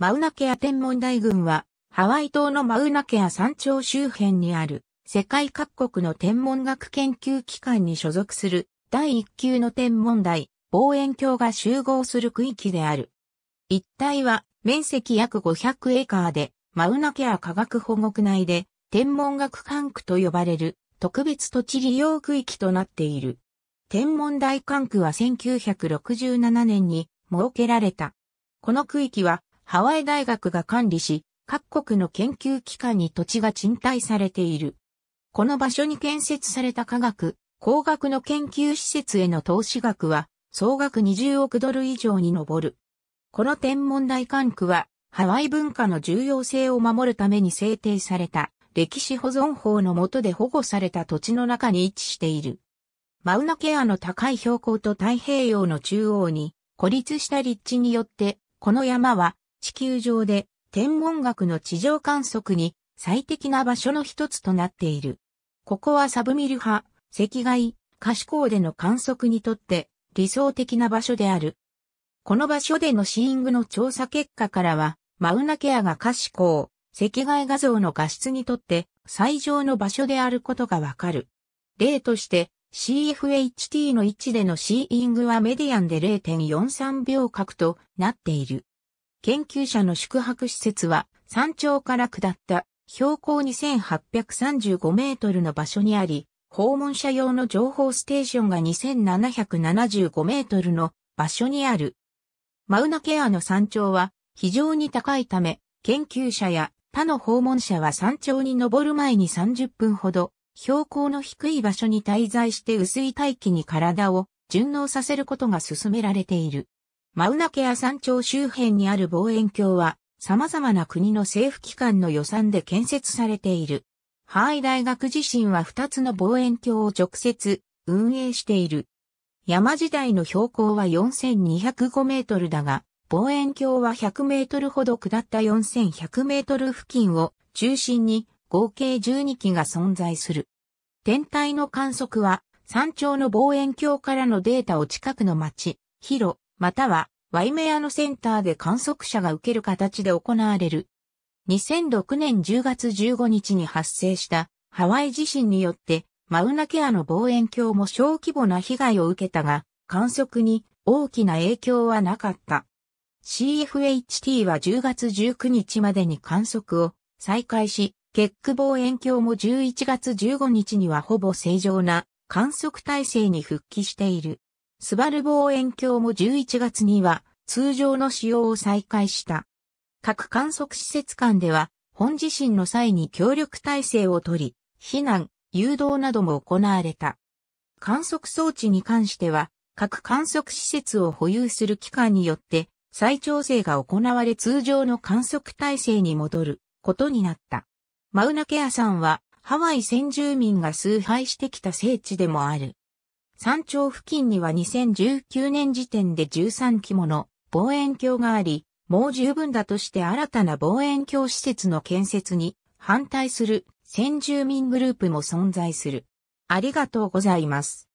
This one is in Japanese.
マウナケア天文台群は、ハワイ島のマウナケア山頂周辺にある、世界各国の天文学研究機関に所属する、第1級の天文台、望遠鏡が集合する区域である。一帯は、面積約500エーカーで、マウナケア科学保護区内で、天文学管区と呼ばれる、特別土地利用区域となっている。天文台管区は1967年に設けられた。この区域はハワイ大学が管理し、各国の研究機関に土地が賃貸されている。この場所に建設された科学、工学の研究施設への投資額は、総額20億ドル以上に上る。この天文台管区は、ハワイ文化の重要性を守るために制定された、歴史保存法の下で保護された土地の中に位置している。マウナケアの高い標高と太平洋の中央に、孤立した立地によって、この山は地球上で天文学の地上観測に最適な場所の一つとなっている。ここはサブミル派、赤外、可視光での観測にとって理想的な場所である。この場所でのシーイングの調査結果からは、マウナケアが可視光、赤外画像の画質にとって最上の場所であることがわかる。例として CFHT の位置でのシーイングはメディアンで0.43秒角となっている。研究者の宿泊施設は山頂から下った標高2835メートルの場所にあり、訪問者用の情報ステーションが2775メートルの場所にある。マウナケアの山頂は非常に高いため、研究者や他の訪問者は山頂に登る前に30分ほど、標高の低い場所に滞在して薄い大気に体を順応させることが進められている。マウナケア山頂周辺にある望遠鏡は、様々な国の政府機関の予算で建設されている。ハワイ大学自身は2つの望遠鏡を直接運営している。山時代の標高は4205メートルだが、望遠鏡は100メートルほど下った4100メートル付近を中心に合計12機が存在する。天体の観測は山頂の望遠鏡からのデータを近くの町、広、またはワイメアのセンターで観測者が受ける形で行われる。2006年10月15日に発生したハワイ地震によってマウナケアの望遠鏡も小規模な被害を受けたが観測に大きな影響はなかった。CFHT は10月19日までに観測を再開し、結ク望遠鏡も11月15日にはほぼ正常な観測体制に復帰している。スバル望遠鏡も11月には通常の使用を再開した。各観測施設間では本地震の際に協力体制をとり、避難、誘導なども行われた。観測装置に関しては、各観測施設を保有する機関によって再調整が行われ通常の観測体制に戻ることになった。マウナケアさんはハワイ先住民が崇拝してきた聖地でもある。山頂付近には2019年時点で13基もの望遠鏡があり、もう十分だとして新たな望遠鏡施設の建設に反対する先住民グループも存在する。ありがとうございます。